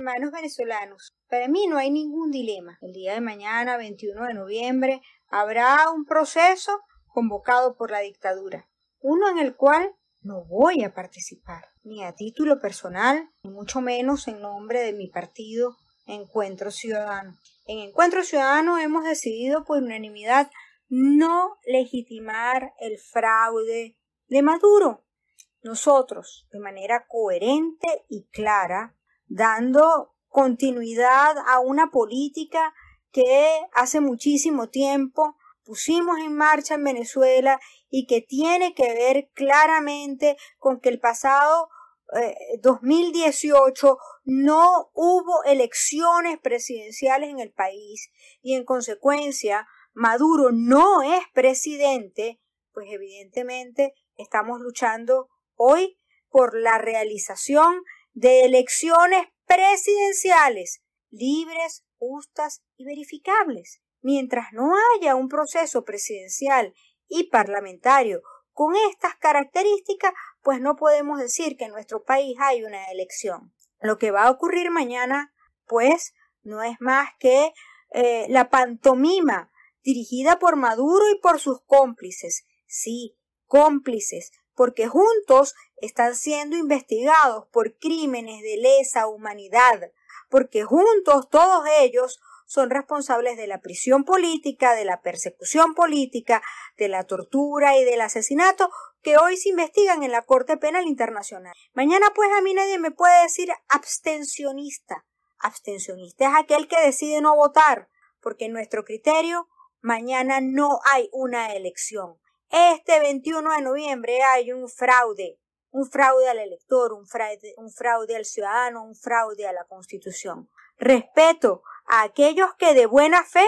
hermanos venezolanos. Para mí no hay ningún dilema. El día de mañana, 21 de noviembre, habrá un proceso convocado por la dictadura, uno en el cual no voy a participar, ni a título personal, ni mucho menos en nombre de mi partido Encuentro Ciudadano. En Encuentro Ciudadano hemos decidido por unanimidad no legitimar el fraude de Maduro. Nosotros, de manera coherente y clara, dando continuidad a una política que hace muchísimo tiempo pusimos en marcha en Venezuela y que tiene que ver claramente con que el pasado 2018 eh, no hubo elecciones presidenciales en el país y en consecuencia Maduro no es presidente, pues evidentemente estamos luchando hoy por la realización de elecciones presidenciales libres, justas y verificables. Mientras no haya un proceso presidencial y parlamentario con estas características, pues no podemos decir que en nuestro país hay una elección. Lo que va a ocurrir mañana, pues, no es más que eh, la pantomima dirigida por Maduro y por sus cómplices. Sí, cómplices, porque juntos están siendo investigados por crímenes de lesa humanidad, porque juntos todos ellos son responsables de la prisión política, de la persecución política, de la tortura y del asesinato que hoy se investigan en la Corte Penal Internacional. Mañana pues a mí nadie me puede decir abstencionista. Abstencionista es aquel que decide no votar, porque en nuestro criterio mañana no hay una elección. Este 21 de noviembre hay un fraude, un fraude al elector, un fraude, al ciudadano, un fraude a la Constitución. Respeto a aquellos que de buena fe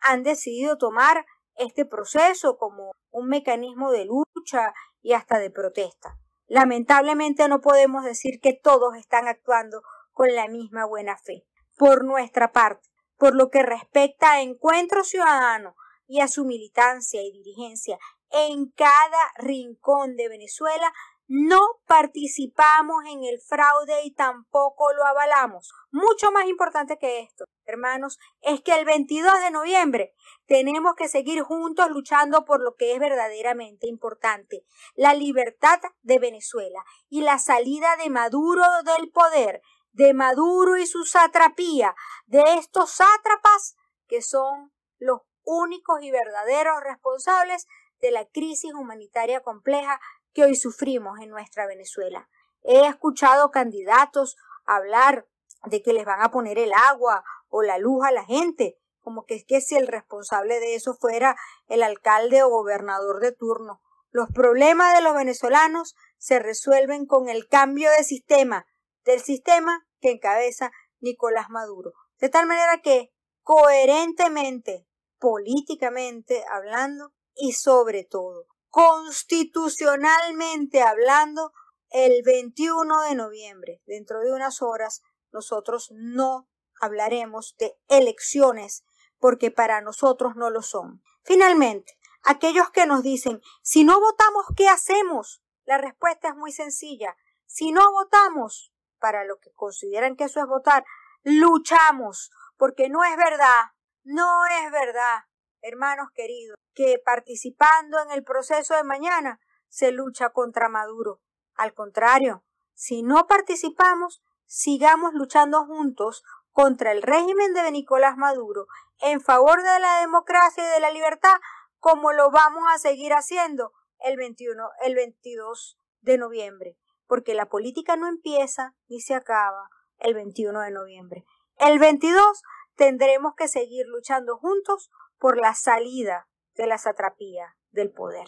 han decidido tomar este proceso como un mecanismo de lucha y hasta de protesta. Lamentablemente no podemos decir que todos están actuando con la misma buena fe. Por nuestra parte, por lo que respecta a Encuentro Ciudadano, y a su militancia y dirigencia en cada rincón de Venezuela, no participamos en el fraude y tampoco lo avalamos. Mucho más importante que esto, hermanos, es que el 22 de noviembre tenemos que seguir juntos luchando por lo que es verdaderamente importante, la libertad de Venezuela y la salida de Maduro del poder, de Maduro y su satrapía, de estos sátrapas que son los únicos y verdaderos responsables de la crisis humanitaria compleja que hoy sufrimos en nuestra Venezuela. He escuchado candidatos hablar de que les van a poner el agua o la luz a la gente, como que es que si el responsable de eso fuera el alcalde o gobernador de turno. Los problemas de los venezolanos se resuelven con el cambio de sistema, del sistema que encabeza Nicolás Maduro. De tal manera que, coherentemente, políticamente hablando y sobre todo constitucionalmente hablando el 21 de noviembre. Dentro de unas horas nosotros no hablaremos de elecciones porque para nosotros no lo son. Finalmente, aquellos que nos dicen, si no votamos, ¿qué hacemos? La respuesta es muy sencilla. Si no votamos, para los que consideran que eso es votar, luchamos, porque no es verdad no es verdad, hermanos queridos, que participando en el proceso de mañana se lucha contra Maduro. Al contrario, si no participamos, sigamos luchando juntos contra el régimen de Nicolás Maduro en favor de la democracia y de la libertad, como lo vamos a seguir haciendo el 21, el 22 de noviembre, porque la política no empieza ni se acaba el 21 de noviembre. El 22 tendremos que seguir luchando juntos por la salida de la satrapía del poder.